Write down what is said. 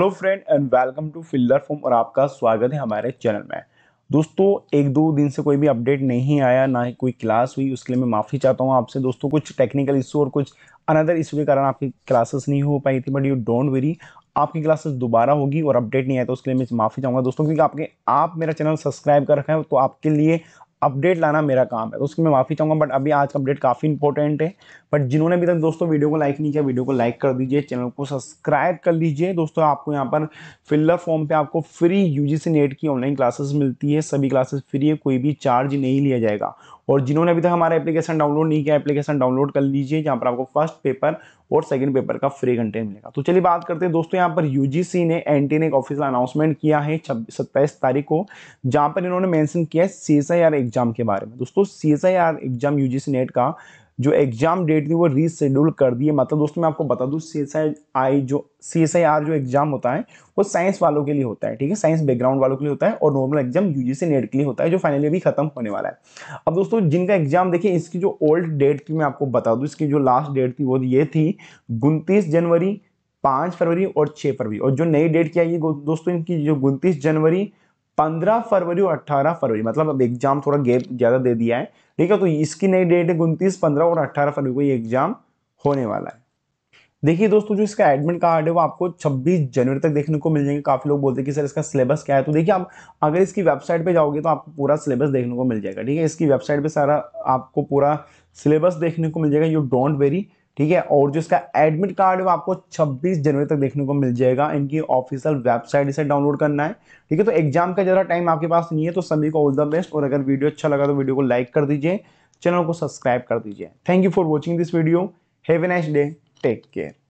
hello friend and welcome to filler form और आपका स्वागत है हमारे चैनल में दोस्तों एक दो दिन से कोई भी अपडेट नहीं आया ना ही कोई क्लास हुई उसके लिए मैं माफ़ी चाहता हूँ आपसे दोस्तों कुछ टेक्निकल इशू और कुछ अनदर इशू के कारण आपकी क्लासेस नहीं हो पाई थी बट यू डोंट वेरी आपकी क्लासेस दोबारा होगी और अपडेट नहीं आया तो उसके लिए मैं माफ़ी चाहूँगा दोस्तों क्योंकि आपके आप मेरा चैनल सब्सक्राइब कर रखा है तो आपके लिए अपडेट लाना मेरा काम है तो उसकी मैं माफ़ी चाहूँगा बट अभी आज का अपडेट काफ़ी इंपॉर्टेंट है बट जिन्होंने अभी तक दोस्तों वीडियो को लाइक नहीं किया वीडियो को लाइक कर दीजिए चैनल को सब्सक्राइब कर लीजिए दोस्तों आपको यहाँ पर फिलर फॉर्म पे आपको फ्री यूजीसी नेट की ऑनलाइन क्लासेस मिलती है सभी क्लासेस फ्री है कोई भी चार्ज नहीं लिया जाएगा और जिन्होंने अभी तक हमारा एप्लीकेशन डाउनलोड नहीं किया एप्लीकेशन डाउनलोड कर लीजिए जहाँ पर आपको फर्स्ट पेपर और सेकंड पेपर का फ्री कंटेंट मिलेगा तो चलिए बात करते हैं दोस्तों यहाँ पर यूजीसी ने एन ने एक ऑफिसियल अनाउंसमेंट किया है सत्ताईस तारीख को जहाँ पर इन्होंने मेंशन किया है सी एग्जाम के बारे में दोस्तों सी एग्जाम यूजीसी नेट का जो एग्ज़ाम डेट थी वो रीशेड्यूल कर दिए मतलब दोस्तों मैं आपको बता दूँ सी एस आई आई जो सी एस आई आर जो एग्ज़ाम होता है वो साइंस वालों के लिए होता है ठीक है साइंस बैकग्राउंड वालों के लिए होता है और normal exam U G C NET के लिए होता है जो फाइनली अभी खत्म होने वाला है अब दोस्तों जिनका एग्जाम देखिए इसकी जो ओल्ड डेट थी मैं आपको बता दूँ इसकी जो लास्ट डेट थी वो ये थी उनतीस जनवरी पाँच फरवरी और छः फरवरी और जो नई डेट की आई है दोस्तों इनकी जो उनतीस जनवरी पंद्रह फरवरी और अट्ठारह फरवरी मतलब अब एग्जाम थोड़ा गैप ज़्यादा दे दिया है ठीक है तो इसकी नई डेट है उनतीस पंद्रह और अट्ठारह फरवरी को ये एग्जाम होने वाला है देखिए दोस्तों जो इसका एडमिट कार्ड है वो आपको 26 जनवरी तक देखने को मिल जाएंगे काफ़ी लोग बोलते हैं कि सर इसका सिलेबस क्या है तो देखिए आप अगर इसकी वेबसाइट पे जाओगे तो आपको पूरा सिलेबस देखने को मिल जाएगा ठीक है इसकी वेबसाइट पे सारा आपको पूरा सिलेबस देखने को मिल जाएगा यू डोंट वेरी ठीक है और जो इसका एडमिट कार्ड है वो आपको 26 जनवरी तक देखने को मिल जाएगा इनकी ऑफिशियल वेबसाइट इसे डाउनलोड करना है ठीक है तो एग्जाम का ज़्यादा टाइम आपके पास नहीं है तो सभी को ऑल द बेस्ट और अगर वीडियो अच्छा लगा तो वीडियो को लाइक कर दीजिए चैनल को सब्सक्राइब कर दीजिए thank you for watching this video have a nice day take care